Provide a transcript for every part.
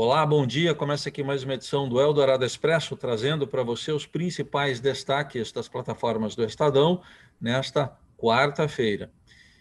Olá, bom dia. Começa aqui mais uma edição do Eldorado Expresso, trazendo para você os principais destaques das plataformas do Estadão nesta quarta-feira.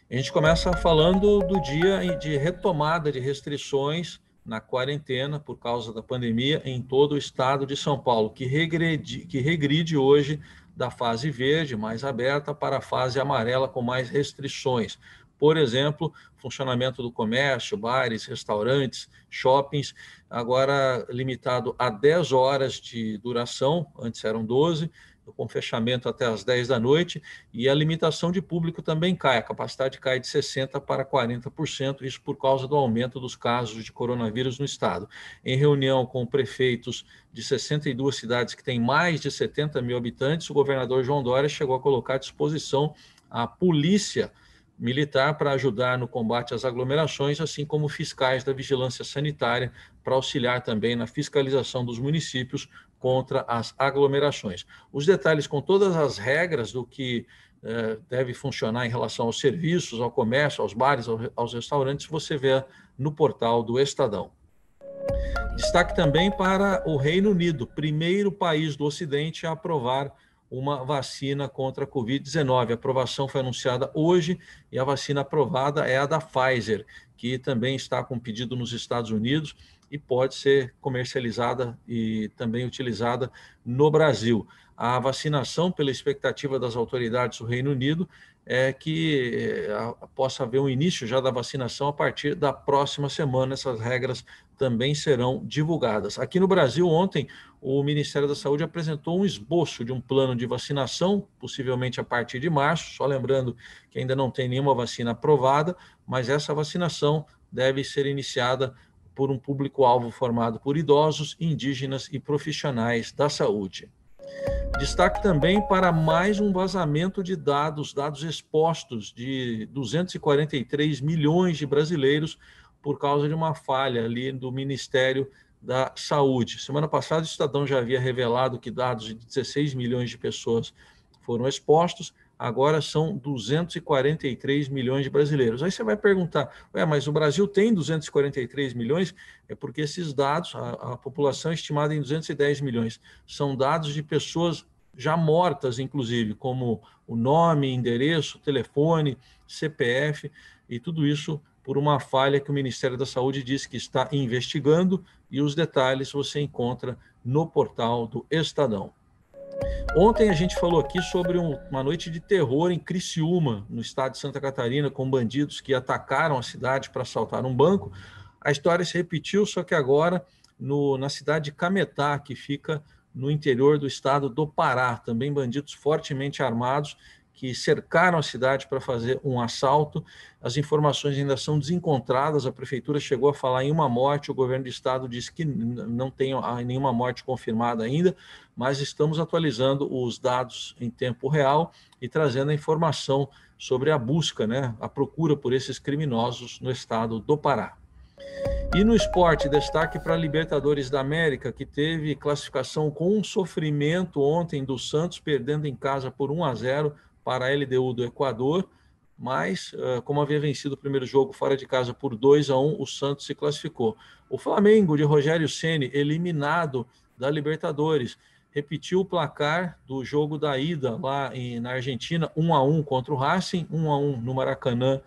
A gente começa falando do dia de retomada de restrições na quarentena por causa da pandemia em todo o estado de São Paulo, que regride, que regride hoje da fase verde, mais aberta, para a fase amarela, com mais restrições por exemplo, funcionamento do comércio, bares, restaurantes, shoppings, agora limitado a 10 horas de duração, antes eram 12, com fechamento até às 10 da noite, e a limitação de público também cai, a capacidade cai de 60% para 40%, isso por causa do aumento dos casos de coronavírus no estado. Em reunião com prefeitos de 62 cidades que têm mais de 70 mil habitantes, o governador João Dória chegou a colocar à disposição a polícia militar para ajudar no combate às aglomerações, assim como fiscais da vigilância sanitária para auxiliar também na fiscalização dos municípios contra as aglomerações. Os detalhes com todas as regras do que eh, deve funcionar em relação aos serviços, ao comércio, aos bares, aos restaurantes, você vê no portal do Estadão. Destaque também para o Reino Unido, primeiro país do Ocidente a aprovar uma vacina contra a Covid-19. A aprovação foi anunciada hoje e a vacina aprovada é a da Pfizer, que também está com pedido nos Estados Unidos e pode ser comercializada e também utilizada no Brasil a vacinação pela expectativa das autoridades do Reino Unido é que eh, possa haver um início já da vacinação a partir da próxima semana. Essas regras também serão divulgadas. Aqui no Brasil, ontem, o Ministério da Saúde apresentou um esboço de um plano de vacinação, possivelmente a partir de março. Só lembrando que ainda não tem nenhuma vacina aprovada, mas essa vacinação deve ser iniciada por um público-alvo formado por idosos, indígenas e profissionais da saúde. Destaque também para mais um vazamento de dados, dados expostos de 243 milhões de brasileiros por causa de uma falha ali do Ministério da Saúde. Semana passada, o Estadão já havia revelado que dados de 16 milhões de pessoas foram expostos agora são 243 milhões de brasileiros. Aí você vai perguntar, Ué, mas o Brasil tem 243 milhões? É porque esses dados, a, a população é estimada em 210 milhões, são dados de pessoas já mortas, inclusive, como o nome, endereço, telefone, CPF, e tudo isso por uma falha que o Ministério da Saúde diz que está investigando, e os detalhes você encontra no portal do Estadão. Ontem a gente falou aqui sobre um, uma noite de terror em Criciúma, no estado de Santa Catarina, com bandidos que atacaram a cidade para assaltar um banco. A história se repetiu, só que agora no, na cidade de Cametá, que fica no interior do estado do Pará. Também bandidos fortemente armados que cercaram a cidade para fazer um assalto. As informações ainda são desencontradas. A prefeitura chegou a falar em uma morte, o governo do estado disse que não tem ah, nenhuma morte confirmada ainda, mas estamos atualizando os dados em tempo real e trazendo a informação sobre a busca, né, a procura por esses criminosos no estado do Pará. E no esporte, destaque para a Libertadores da América, que teve classificação com um sofrimento ontem do Santos, perdendo em casa por 1 a 0 para a LDU do Equador, mas eh, como havia vencido o primeiro jogo fora de casa por 2 a 1, o Santos se classificou. O Flamengo de Rogério Ceni, eliminado da Libertadores, repetiu o placar do jogo da ida lá em, na Argentina, 1 a 1 contra o Racing, 1 a 1 no Maracanã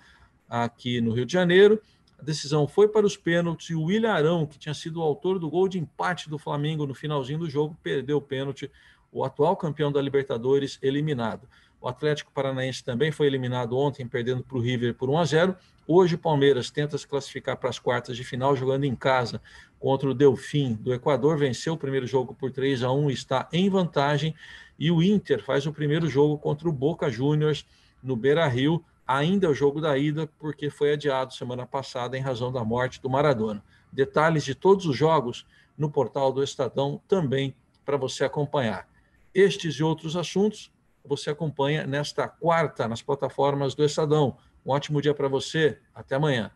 aqui no Rio de Janeiro. A decisão foi para os pênaltis e o William Arão, que tinha sido o autor do gol de empate do Flamengo no finalzinho do jogo, perdeu o pênalti, o atual campeão da Libertadores eliminado. O Atlético Paranaense também foi eliminado ontem, perdendo para o River por 1 a 0. Hoje o Palmeiras tenta se classificar para as quartas de final, jogando em casa contra o Delfim do Equador. Venceu o primeiro jogo por 3 a 1 está em vantagem. E o Inter faz o primeiro jogo contra o Boca Juniors no Beira Rio. Ainda é o jogo da ida, porque foi adiado semana passada em razão da morte do Maradona. Detalhes de todos os jogos no portal do Estadão também para você acompanhar. Estes e outros assuntos você acompanha nesta quarta nas plataformas do Estadão. Um ótimo dia para você. Até amanhã.